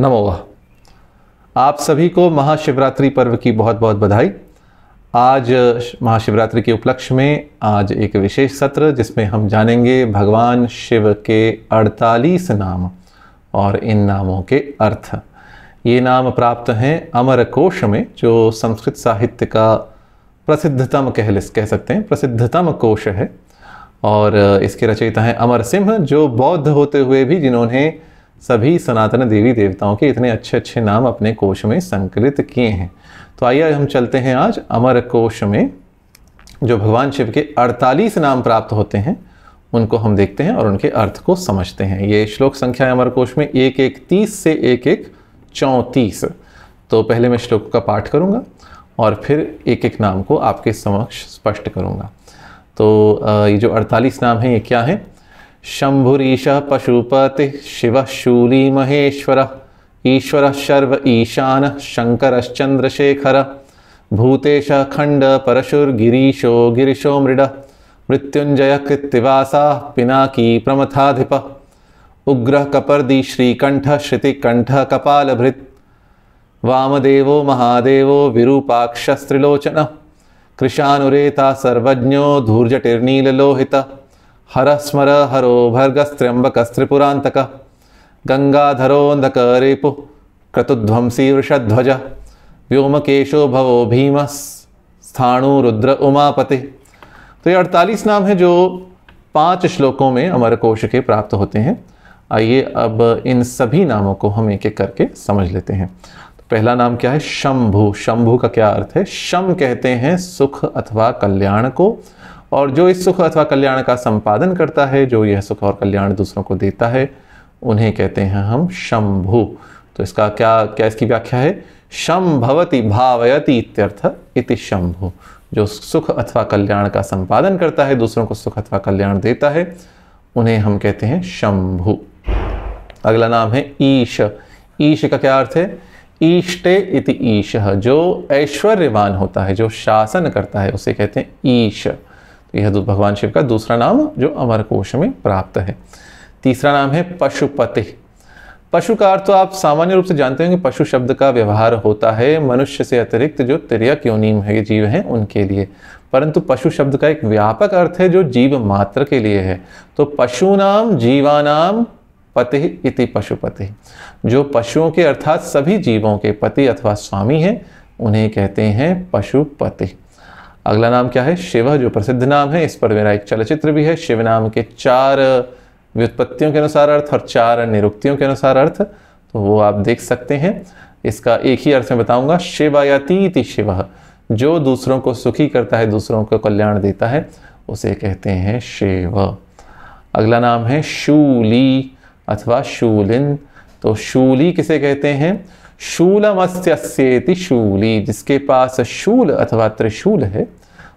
नमोवा आप सभी को महाशिवरात्रि पर्व की बहुत बहुत बधाई आज महाशिवरात्रि के उपलक्ष्य में आज एक विशेष सत्र जिसमें हम जानेंगे भगवान शिव के 48 नाम और इन नामों के अर्थ ये नाम प्राप्त हैं अमर कोश में जो संस्कृत साहित्य का प्रसिद्धतम कह कह सकते हैं प्रसिद्धतम कोश है और इसके रचयिता हैं अमर सिंह जो बौद्ध होते हुए भी जिन्होंने सभी सनातन देवी देवताओं के इतने अच्छे अच्छे नाम अपने कोश में संकलित किए हैं तो आइए हम चलते हैं आज अमर कोश में जो भगवान शिव के 48 नाम प्राप्त होते हैं उनको हम देखते हैं और उनके अर्थ को समझते हैं ये श्लोक संख्या है अमर कोश में एक एक तीस से एक एक चौंतीस तो पहले मैं श्लोक का पाठ करूँगा और फिर एक एक नाम को आपके समक्ष स्पष्ट करूँगा तो ये जो 48 नाम है ये क्या है शम्भुरीशः पशुपतिः शिवः शूलीमहेश्वरः ईश्वरः शर्व ईशानः भूतेश खंड खण्डपरशुर्गिरीशो गिरीशो मृड मृत्युंजय कृत्तिवासा पिनाकी प्रमथाधिप उग्र कपर्दी श्रीकण्ठः श्रुतिकण्ठः कपालभृत् वामदेवो महादेवो विरूपाक्षस्त्रिलोचनः कृशानुरेता सर्वज्ञो धूर्जटिर्नीललोहितः हर स्मर हरो भर्गस्त्र्यम्बकस्त्रिपुरान्तक गङ्गाधरोऽन्धक रेपुः क्रतुध्वंसी वृषध्वज व्योमकेशो भवो भीम स्थाणु रुद्र उमापति तो ये अड़तालीस नाम है जो पांच श्लोकों में अमर कोश के प्राप्त होते हैं आइए अब इन सभी नामों को हम एक एक करके समझ लेते हैं तो पहला नाम क्या है शंभु शंभु का क्या अर्थ है शम कहते हैं सुख अथवा कल्याण को और जो इस सुख अथवा कल्याण का संपादन करता है जो यह सुख और कल्याण दूसरों को देता है उन्हें कहते हैं हम शंभु तो इसका क्या क्या इसकी व्याख्या है शंभवती भावयति इत्यर्थ इति शंभु जो सुख अथवा कल्याण का संपादन करता है दूसरों को सुख अथवा कल्याण देता है उन्हें हम कहते हैं शंभु अगला नाम है ईश ईश का क्या अर्थ है ईष्टे इति ईश जो ऐश्वर्यवान होता है जो शासन करता है उसे कहते हैं ईश यह भगवान शिव का दूसरा नाम जो अमर कोश में प्राप्त है तीसरा नाम है पशुपति पशु का अर्थ तो आप सामान्य रूप से जानते होंगे पशु शब्द का व्यवहार होता है मनुष्य से अतिरिक्त जो तिरक योनिम है जीव हैं उनके लिए परंतु पशु शब्द का एक व्यापक अर्थ है जो जीव मात्र के लिए है तो पशु नाम जीवानाम पति इति पशुपति जो पशुओं के अर्थात सभी जीवों के पति अथवा स्वामी हैं उन्हें कहते हैं पशुपति अगला नाम क्या है शिव जो प्रसिद्ध नाम है इस पर मेरा एक चलचित्र भी है शिव नाम के चार व्युत्पत्तियों के अनुसार अर्थ और चार निरुक्तियों के अनुसार अर्थ तो वो आप देख सकते हैं इसका एक ही अर्थ में बताऊंगा शिवायतीति शिव जो दूसरों को सुखी करता है दूसरों को कल्याण देता है उसे कहते हैं शिव अगला नाम है शूली अथवा शूलिन तो शूली किसे कहते हैं से शूली जिसके पास शूल अथवा त्रिशूल है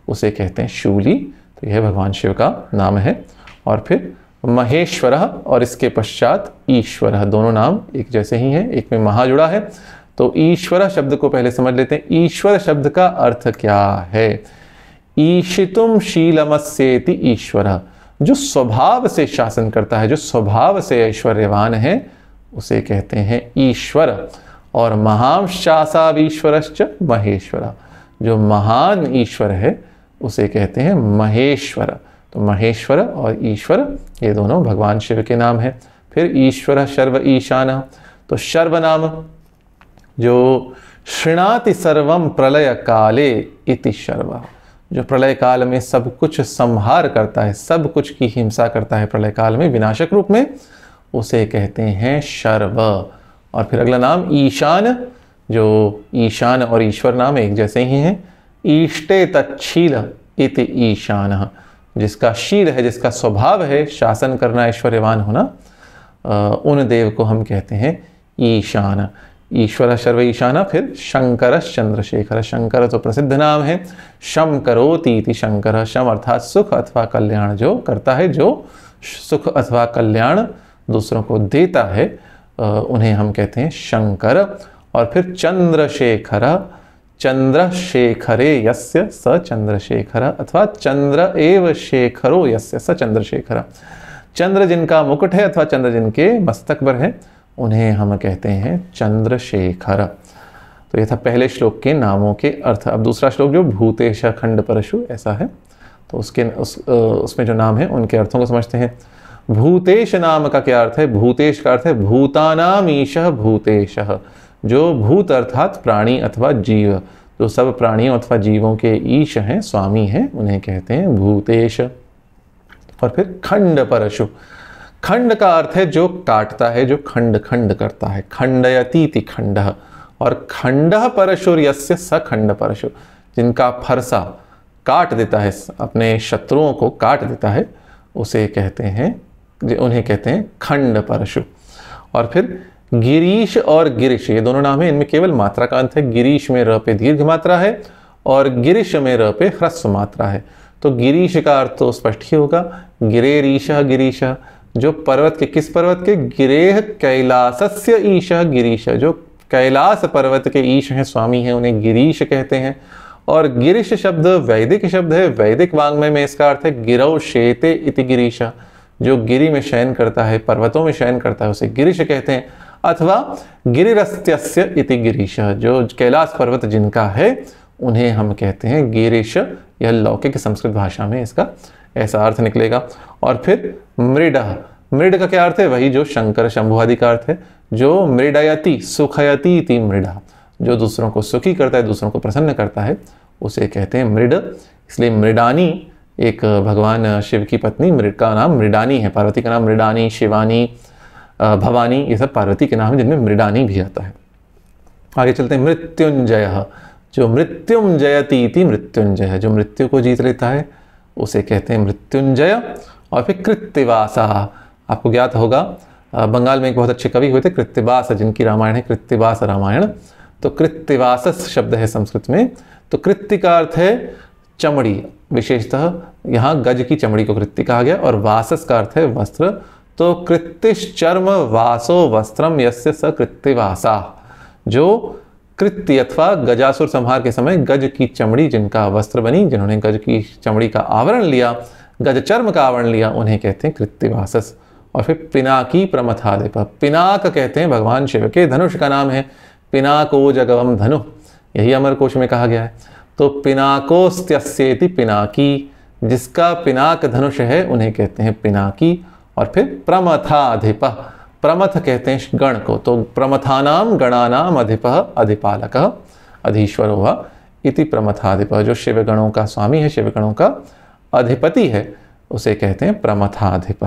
उसे कहते हैं शूली तो यह भगवान शिव का नाम है और फिर महेश्वर और इसके पश्चात ईश्वर दोनों नाम एक जैसे ही हैं एक में महा जुड़ा है तो ईश्वर शब्द को पहले समझ लेते हैं ईश्वर शब्द का अर्थ क्या है ईशितुम से ईश्वर जो स्वभाव से शासन करता है जो स्वभाव से ऐश्वर्यवान है उसे कहते हैं ईश्वर और महाम शासावीश्वरश्च महेश्वरा जो महान ईश्वर है उसे कहते हैं महेश्वर तो महेश्वर और ईश्वर ये दोनों भगवान शिव के नाम हैं फिर ईश्वर शर्व ईशान तो शर्व नाम जो श्रृणाति सर्वम प्रलय काले इति शर्व जो प्रलय काल में सब कुछ संहार करता है सब कुछ की हिंसा करता है प्रलय काल में विनाशक रूप में उसे कहते हैं शर्व और फिर अगला नाम ईशान जो ईशान और ईश्वर नाम एक जैसे ही हैं ईष्टे तील इत ईशान जिसका शील है जिसका स्वभाव है शासन करना ऐश्वर्यवान होना आ, उन देव को हम कहते हैं ईशान ईश्वर शर्व ईशाना फिर शंकर चंद्रशेखर शंकर तो प्रसिद्ध नाम है शम करोती शंकर शम अर्थात सुख अथवा कल्याण जो करता है जो सुख अथवा कल्याण दूसरों को देता है उन्हें हम कहते हैं शंकर और फिर चंद्रशेखर चंद्रशेखरे यस्य स चंद्रशेखर अथवा चंद्र एव शेखरो यस्य स चंद्रशेखर चंद्र जिनका मुकुट है अथवा चंद्र जिनके मस्तक पर है उन्हें हम कहते हैं चंद्रशेखर तो ये था पहले श्लोक के नामों के अर्थ अब दूसरा श्लोक जो भूतेश खंड परशु ऐसा है तो उसके उस, उसमें जो नाम है उनके अर्थों को समझते हैं भूतेश नाम का क्या अर्थ है भूतेश का अर्थ है भूतानाम ईश भूतेश जो भूत अर्थात प्राणी अथवा जीव जो तो सब प्राणियों अथवा जीवों के ईश हैं स्वामी हैं उन्हें कहते हैं भूतेश और फिर खंड परशु खंड का अर्थ है जो काटता है जो खंड खंड करता है खंडयतीति खंड और खंड परशुर यस्य स खंड परशु जिनका फरसा काट देता है अपने शत्रुओं को काट देता है उसे कहते हैं उन्हें कहते हैं खंड परशु और फिर गिरीश और गिरीश ये दोनों नाम है इनमें केवल मात्रा का अंत है गिरीश में र पे दीर्घ मात्रा है और गिरीश में र पे ह्रस्व मात्रा है तो गिरीश का अर्थ तो स्पष्ट ही होगा गिरे रीशा जो पर्वत के किस पर्वत के गिरेह कैलासस्य ईश गिरीश जो कैलाश पर्वत के ईश हैं स्वामी हैं उन्हें गिरीश कहते हैं और गिरीश शब्द वैदिक शब्द है वैदिक वांग्मय में इसका अर्थ है गिरव शेते इति गिरीशा जो गिरी में शयन करता है पर्वतों में शयन करता है उसे गिरीश कहते हैं अथवा गिरिस्त्य इति गिरीश जो कैलाश पर्वत जिनका है उन्हें हम कहते हैं गिरीश यह लौकिक संस्कृत भाषा में इसका ऐसा अर्थ निकलेगा और फिर मृड मृड का क्या अर्थ है वही जो शंकर शंभुआदि का अर्थ है जो मृडयति सुखयति इति जो दूसरों को सुखी करता है दूसरों को प्रसन्न करता है उसे कहते हैं मृड इसलिए मृडानी एक भगवान शिव की पत्नी मृत का नाम मृडानी है पार्वती का नाम मृडानी शिवानी भवानी ये सब पार्वती के नाम है जिनमें मृडानी भी आता है आगे चलते हैं मृत्युंजय जो मृत्युंजयती इति मृत्युंजय जो मृत्यु को जीत लेता है उसे कहते हैं मृत्युंजय और फिर कृत्यवासा आपको ज्ञात होगा बंगाल में एक बहुत अच्छे कवि हुए थे कृत्यवास जिनकी रामायण है कृत्यवास रामायण तो कृत्यवास शब्द है संस्कृत में तो कृत्य का अर्थ है चमड़ी विशेषतः यहाँ गज की चमड़ी को कृत्य कहा गया और वासस का अर्थ है वस्त्र तो कृत्यश्चर्म वासो वस्त्रम यस्य स कृत्यवासा जो कृत्य अथवा गजासुर संहार के समय गज की चमड़ी जिनका वस्त्र बनी जिन्होंने गज की चमड़ी का आवरण लिया गज चर्म का आवरण लिया उन्हें कहते हैं कृत्यवासस और फिर पिनाकी प्रमथा देव पिनाक कहते हैं भगवान शिव के धनुष का नाम है पिनाको जगवम धनु यही अमर कोश में कहा गया है तो पिनाकोस्त्यस्येति पिनाकी जिसका पिनाक धनुष है उन्हें कहते हैं पिनाकी और फिर प्रमथाधिप प्रमथ कहते हैं गण को तो प्रमथानाम गणानाम अधिप अधिपालक अधीश्वरो इति प्रमथाधिप जो शिवगणों का स्वामी है शिवगणों का अधिपति है उसे कहते हैं प्रमथाधिप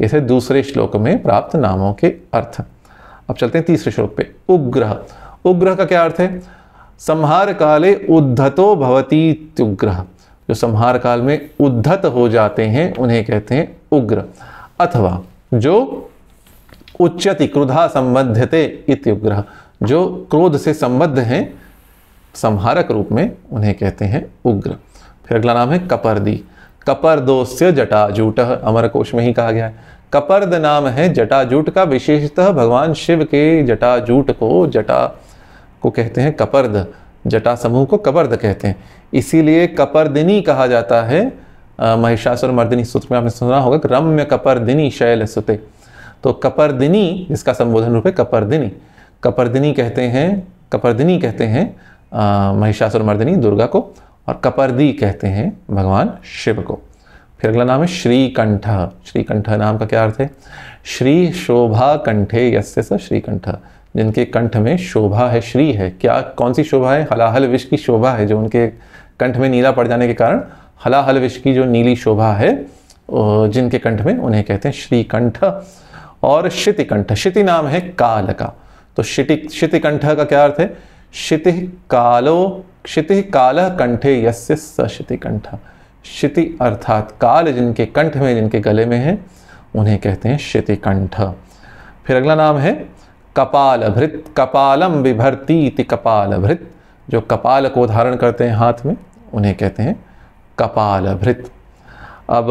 ये थे दूसरे श्लोक में प्राप्त नामों के अर्थ अब चलते हैं तीसरे श्लोक पे उग्रह उग्रह का क्या अर्थ है संहार काले उद्धतो भवती उग्र जो संहार काल में उद्धत हो जाते हैं उन्हें कहते हैं उग्र अथवा जो उच्चति क्रोधा संबद्धते इत्युग्र जो क्रोध से संबद्ध हैं संहारक रूप में उन्हें कहते हैं उग्र फिर अगला नाम है कपर्दी कपर्दोस्य जटाजूट अमरकोश में ही कहा गया है कपर्द नाम है जटाजूट का विशेषतः भगवान शिव के जटाजूट को जटा को कहते हैं कपर्द जटा समूह को कपर्द कहते हैं इसीलिए कपर्दिनी कहा जाता है महिषासुर मर्दिनी सूत्र में आपने सुना होगा कि रम्य कपर्दिनी शैल सुते तो कपर्दिनी जिसका संबोधन रूप है कपर्दिनी कपर्दिनी कहते हैं कपर्दिनी कहते हैं महिषासुर मर्दिनी दुर्गा को और कपर्दी कहते हैं भगवान शिव को फिर अगला नाम है श्रीकंठ श्रीकंठ नाम का क्या अर्थ है श्री शोभा कंठे यस्य स श्रीकंठ जिनके कंठ में शोभा है श्री है क्या कौन सी शोभा है हलाहल विष की शोभा है जो उनके कंठ में नीला पड़ जाने के कारण हलाहल विष की जो नीली शोभा है जिनके कंठ में उन्हें कहते हैं श्रीकंठ और कंठ शिति नाम है काल का तो शिति कंठ का क्या अर्थ है शिति कालो क्षिति काल कंठे यस्य स कंठ शिति अर्थात काल जिनके कंठ में जिनके गले में है उन्हें कहते हैं शितिकंठ फिर अगला नाम है कपाल भृत कपालम विभर्ती कपाल भृत जो कपाल को धारण करते हैं हाथ में उन्हें कहते हैं कपाल भृत अब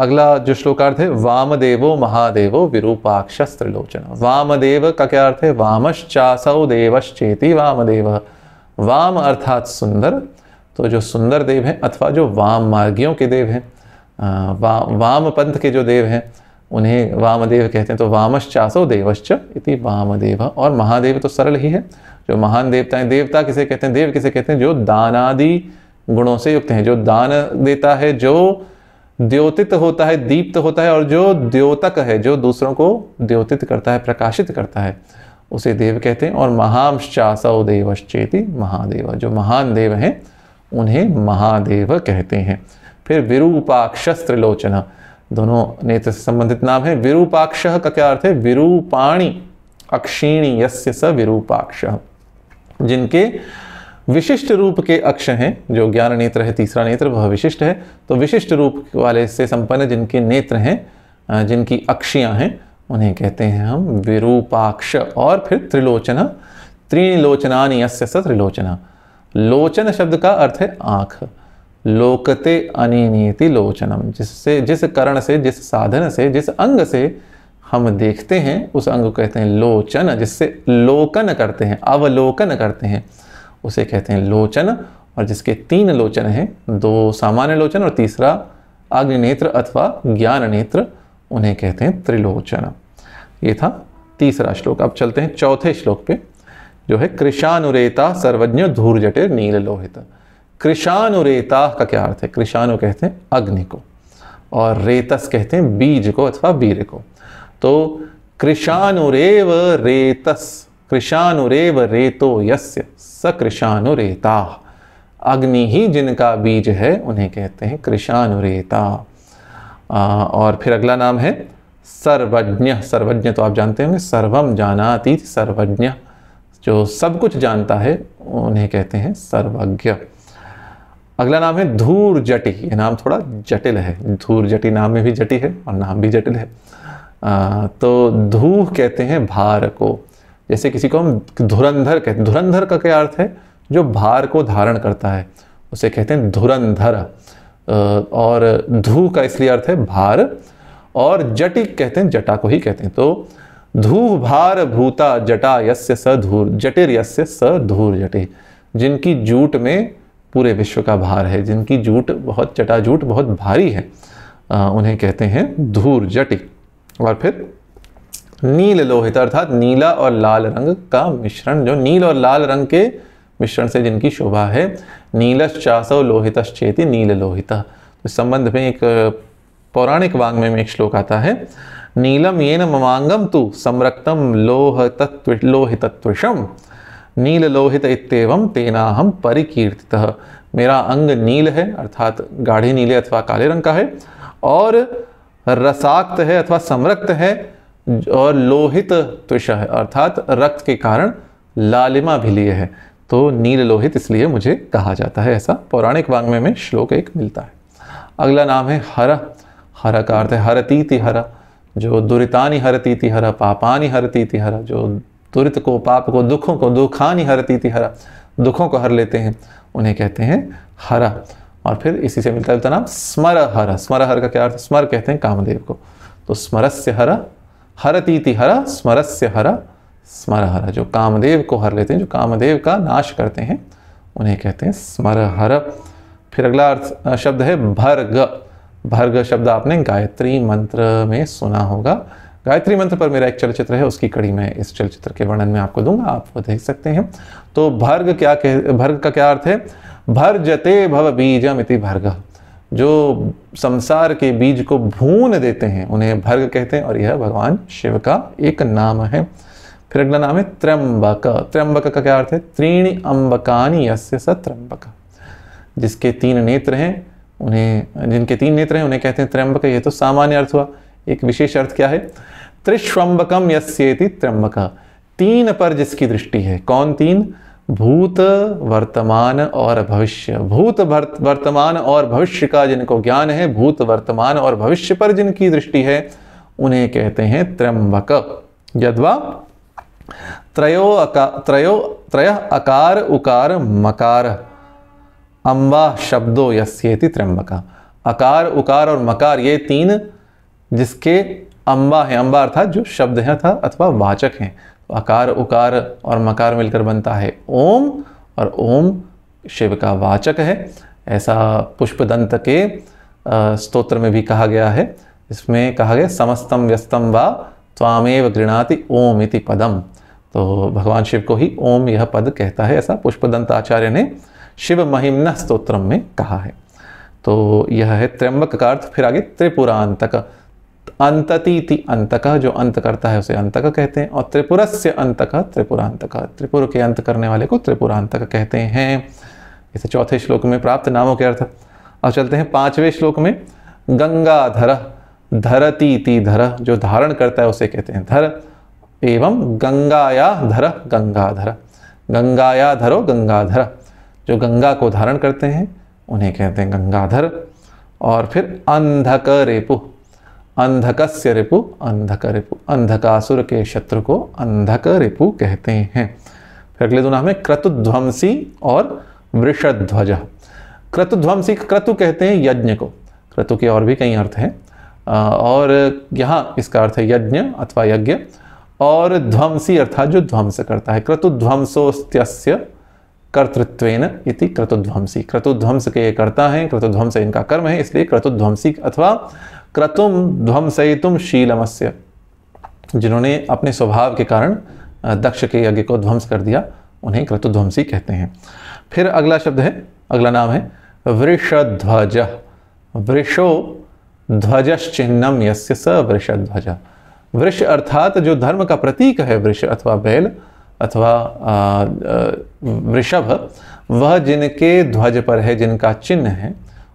अगला जो अर्थ है वामदेवो महादेवो विरूपाक्षस्त्र लोचन वामदेव का क्या अर्थ है वामश्चासौ देवश्चेति वामदेव वाम अर्थात सुंदर तो जो सुंदर देव हैं अथवा जो वाम मार्गियों के देव हैं वा, वाम पंथ के जो देव हैं उन्हें वामदेव कहते हैं तो वामश्चासो देवश्च इति वामदेव और महादेव तो सरल ही है जो महान देवता है देवता किसे कहते हैं देव किसे कहते हैं जो दानादि गुणों से युक्त हैं जो दान देता है जो द्योतित होता है दीप्त होता है और जो द्योतक है जो दूसरों को द्योतित करता है प्रकाशित करता है उसे देव कहते हैं और महांश्चासव देवश्चेति महादेव जो महान देव हैं उन्हें महादेव कहते हैं फिर विरूपाक्षस्त्र दोनों नेत्र से संबंधित नाम है विरूपाक्ष का क्या अर्थ है विरूपाणी अक्षीणी यस्य स विरूपाक्ष जिनके विशिष्ट रूप के अक्ष हैं जो ज्ञान नेत्र है तीसरा नेत्र वह विशिष्ट है तो विशिष्ट रूप वाले से संपन्न जिनके नेत्र हैं जिनकी अक्षियाँ हैं उन्हें कहते हैं हम विरूपाक्ष और फिर त्रिलोचना त्रिलोचनानी यस्य स त्रिलोचना लोचन शब्द का अर्थ है आँख लोकते अनिनीति लोचनम जिससे जिस करण से जिस साधन से जिस अंग से हम देखते हैं उस अंग को कहते हैं लोचन जिससे लोकन करते हैं अवलोकन करते हैं उसे कहते हैं लोचन और जिसके तीन लोचन हैं दो सामान्य लोचन और तीसरा अग्निनेत्र अथवा ज्ञान नेत्र उन्हें कहते हैं त्रिलोचन ये था तीसरा श्लोक अब चलते हैं चौथे श्लोक पे जो है कृषानुरेता सर्वज्ञ धूर्जटे नील लोहित कृषाणु रेता का क्या अर्थ है कृषाणु कहते हैं अग्नि को और रेतस कहते हैं बीज को अथवा बीर को तो कृषाणुरेव रेतस कृषाणुरेव रेतो यस्य स कृषाणुरेता अग्नि ही जिनका बीज है उन्हें कहते हैं कृषाणुरेता और फिर अगला नाम है सर्वज्ञ सर्वज्ञ तो आप जानते होंगे सर्वम जानाती सर्वज्ञ जो सब कुछ जानता है उन्हें कहते हैं सर्वज्ञ अगला नाम है धूर जटी ये नाम थोड़ा जटिल है धूर जटी नाम में भी जटी है और नाम भी जटिल है आ, तो धूह कहते हैं भार को जैसे किसी को हम धुरंधर कहते हैं धुरंधर का क्या अर्थ है जो भार को धारण करता है उसे कहते हैं धुरंधर और धू का इसलिए अर्थ है भार और जटी कहते हैं जटा को ही कहते हैं तो धू भार भूता जटा यस्य स धूर जटिर यस्य स धूर जटे जिनकी जूट में पूरे विश्व का भार है जिनकी जूट बहुत चटा जूट बहुत भारी है आ, उन्हें कहते हैं धूर जटी और फिर नील लोहित अर्थात नीला और लाल रंग का मिश्रण जो नील और लाल रंग के मिश्रण से जिनकी शोभा है नीलश्चासव लोहितश्चेति नील लोहित इस संबंध में एक पौराणिक वांग में, में एक श्लोक आता है नीलम येन ममांगम तु संरक्तम लोह तत्व लोहितत्विषम नील लोहित इतम तेनाहम परिकीर्ति मेरा अंग नील है अर्थात गाढ़े नीले अथवा काले रंग का है और रसाक्त है अथवा समरक्त है और लोहित त्विषा है अर्थात रक्त के कारण लालिमा भी लिए है तो नील लोहित इसलिए मुझे कहा जाता है ऐसा पौराणिक वांग्मय में श्लोक एक मिलता है अगला नाम है हर हर का अर्थ है हरतीति हर जो दुरितानी हरतीति हर पापानी हरतीति हरा जो त्वरित को पाप को दुखों को दुखानी हरती थी हरा दुखों को हर लेते हैं उन्हें कहते हैं हरा और फिर इसी से मिलता जुलता नाम स्मर हर स्मर हर का क्या अर्थ स्मर कहते हैं कामदेव को तो स्मरस्य हरा हरतीति हरा स्मरस्य हरा स्मर हर जो कामदेव को हर लेते हैं जो कामदेव का नाश करते हैं उन्हें कहते हैं स्मर हर फिर अगला अर्थ शब्द है भर्ग भर्ग शब्द आपने गायत्री मंत्र में सुना होगा गायत्री मंत्र पर मेरा एक चलचित्र है उसकी कड़ी में इस चलचित्र के वर्णन में आपको दूंगा आप वो देख सकते हैं तो भर्ग क्या कह भर्ग का क्या अर्थ है भर जते भव बीजम इति भर्ग जो संसार के बीज को भून देते हैं उन्हें भर्ग कहते हैं और यह भगवान शिव का एक नाम है फिर अगला नाम है त्र्यंबक त्र्यंबक का क्या अर्थ है त्रीणी अम्बकानी यस्य स त्र्यंबक जिसके तीन नेत्र हैं उन्हें जिनके तीन नेत्र हैं उन्हें कहते हैं त्र्यंबक ये तो सामान्य अर्थ हुआ एक विशेष अर्थ क्या है त्रिश्वंबकम यस्येति त्र्यंबक तीन पर जिसकी दृष्टि है कौन तीन भूत वर्तमान और भविष्य भूत वर्तमान और भविष्य का जिनको ज्ञान है भूत वर्तमान और भविष्य पर जिनकी दृष्टि है उन्हें कहते हैं त्र्यंबक यदवा त्रयो अका त्रयो त्रय अकार उकार मकार अम्बा शब्दो यस्येति त्र्यंबक अकार उकार और मकार ये तीन जिसके अम्बा है अम्बा अर्थात जो शब्द है था अथवा वाचक हैं अकार तो उकार और मकार मिलकर बनता है ओम और ओम शिव का वाचक है ऐसा पुष्पदंत के स्तोत्र में भी कहा गया है इसमें कहा गया समस्तम व्यस्तम वा स्वामेव गृणाति ओम इति पदम तो भगवान शिव को ही ओम यह पद कहता है ऐसा पुष्पदंत आचार्य ने शिव महिमन स्त्रोत्रम में कहा है तो यह है त्र्यंबक का अर्थ फिर आगे त्रिपुरांतक अंतति अंतक जो अंत करता है उसे अंतक कहते हैं और त्रिपुरस्य अंतक त्रिपुरांतक त्रिपुर के अंत करने वाले को त्रिपुरांतक कहते हैं इसे चौथे श्लोक में प्राप्त नामों के अर्थ अब चलते हैं पांचवें श्लोक में गंगाधर धरती ती धर जो धारण करता है उसे कहते हैं धर एवं गंगाया धर गंगाधर गंगाया धरो गंगाधर जो गंगा को धारण करते हैं उन्हें कहते हैं गंगाधर और फिर अंधक रेपु अंधक से रिपु अंधक रिपु अंधकासुर के शत्रु को अंधक रिपु कहते हैं फिर अगले दोनों हमें क्रतुध्वंसी और वृषध्वज क्रतुध्वंसी क्रतु कहते हैं यज्ञ को क्रतु के और भी कई अर्थ हैं और यहाँ इसका अर्थ है यज्ञ अथवा यज्ञ और ध्वंसी अर्थात जो ध्वंस करता है क्रतुध्वंसोस्त्य कर्तृत्व इति क्रतुध्वंसी क्रतुध्वंस के ये करता है क्रतुध्वंस इनका कर्म है इसलिए क्रतुध्वंसी अथवा क्रतुम ध्वंसयितुम शीलमस्य जिन्होंने अपने स्वभाव के कारण दक्ष के यज्ञ को ध्वंस कर दिया उन्हें क्रतुध्वंसी कहते हैं फिर अगला शब्द है अगला नाम है वृषध्वज वृषो ध्वजश यस्य स वृषध्वज वृष अर्थात जो धर्म का प्रतीक है वृष अथवा बैल अथवा वृषभ वह जिनके ध्वज पर है जिनका चिन्ह है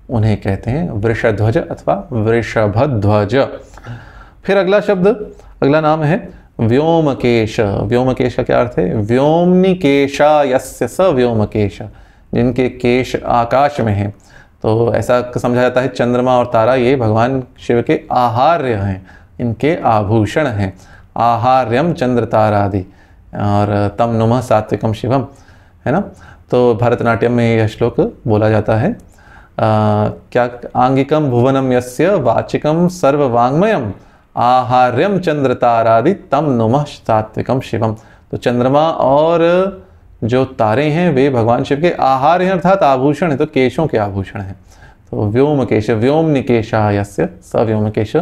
उन्हें कहते हैं वृषध्वज अथवा वृषभध्वज फिर अगला शब्द अगला नाम है व्योमकेश व्योमकेश का क्या अर्थ है व्योमनिकेशा यस्य स व्योमकेश जिनके केश आकाश में हैं तो ऐसा समझा जाता है चंद्रमा और तारा ये भगवान शिव के आहार्य हैं इनके आभूषण हैं आहार्यम चंद्र तारादि और तम नुम सात्विकम शिवम है ना तो भरतनाट्यम में यह श्लोक बोला जाता है क्या आंगिकम भुवनम यस्य वाचिकम सर्ववांगमयम आहार्यम चंद्र तारादि तम नुम सात्विकम शिवम तो चंद्रमा और जो तारे हैं वे भगवान शिव के आहार हैं अर्थात आभूषण है तो केशों के आभूषण हैं तो व्योम केश व्योम निकेश यस्य स व्योम केश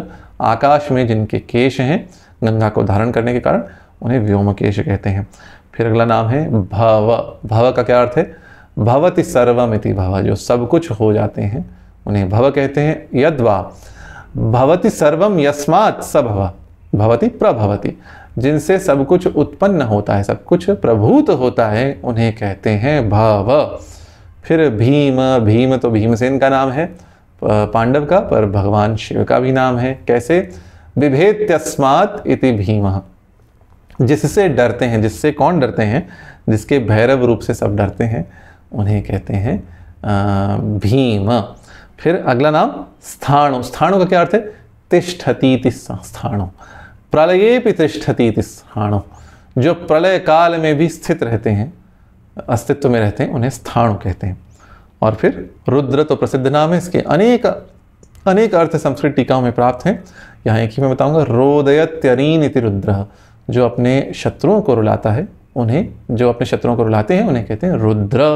आकाश में जिनके केश हैं गंगा को धारण करने के कारण उन्हें व्योम केश कहते हैं फिर अगला नाम है भव भव का क्या अर्थ है भवति सर्वमिति भव जो सब कुछ हो जाते हैं उन्हें भव कहते हैं यद्वा भवति सर्वम यस्मात् सभव भवति प्रभवति जिनसे सब कुछ उत्पन्न होता है सब कुछ प्रभूत होता है उन्हें कहते हैं भव फिर भीम भीम तो भीमसेन का नाम है पांडव का पर भगवान शिव का भी नाम है कैसे विभेत्यस्मात् इति भीम जिससे डरते हैं जिससे कौन डरते हैं जिसके भैरव रूप से सब डरते हैं उन्हें कहते हैं भीम फिर अगला नाम स्थाणु स्थाणु का क्या अर्थ है तिष्ठती स्थाणु प्रलये भी तिष्ठती स्थाणु जो प्रलय काल में भी स्थित रहते हैं अस्तित्व में रहते हैं उन्हें स्थाणु कहते हैं और फिर रुद्र तो प्रसिद्ध नाम है इसके अनेक अनेक अर्थ संस्कृत टीकाओं में प्राप्त हैं यहाँ एक ही मैं बताऊंगा रोदयत्यरीन इति रुद्र जो अपने शत्रुओं को रुलाता है उन्हें जो अपने शत्रुओं को रुलाते हैं उन्हें कहते हैं रुद्र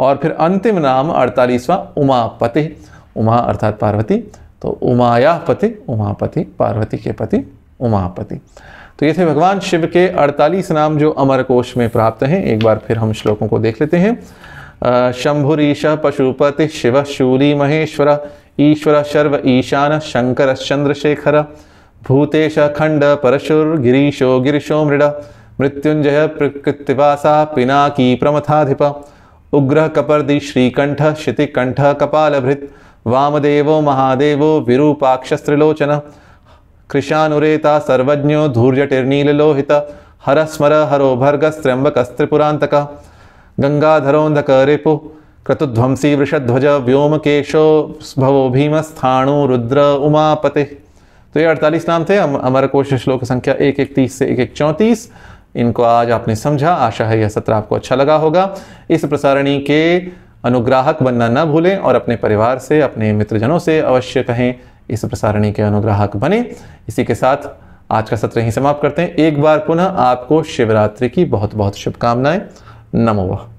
और फिर अंतिम नाम अड़तालीसवा उमापति उमा अर्थात पार्वती तो उमाया पति उमापति पार्वती के पति उमापति तो ये थे भगवान शिव के 48 नाम जो अमरकोश में प्राप्त हैं एक बार फिर हम श्लोकों को देख लेते हैं शंभुरीश पशुपति शिव शूरी महेश्वर ईश्वर शर्व ईशान शंकर चंद्रशेखर भूतेश खंड परशुर गिरीशो गिरीशो मृड मृत्युंजय प्रकृतिवासा पिनाकी प्रमथाधिप उग्र कपर्दि श्रीकंठ क्षितिकंठ कपालभृत वामदेवो महादेवो विरूपाक्षस्त्रिलोचन कृशानुरेता सर्वज्ञो धूर्यटिर्नीलोहित हरस्मर हरो भर्गस्त्र्यंबकस्त्रिपुरांतक गंगाधरोंधक रिपु क्रतुध्वंसी वृषध्वज व्योम केशो भवो भीमस्थाणु रुद्र उमापते तो ये अड़तालीस नाम थे अमर कोश श्लोक संख्या एक एक तीस से एक एक चौंतीस इनको आज आपने समझा आशा है यह सत्र आपको अच्छा लगा होगा इस प्रसारणी के अनुग्राहक बनना न भूलें और अपने परिवार से अपने मित्रजनों से अवश्य कहें इस प्रसारणी के अनुग्राहक बने इसी के साथ आज का सत्र ही समाप्त करते हैं एक बार पुनः आपको शिवरात्रि की बहुत बहुत शुभकामनाएं वह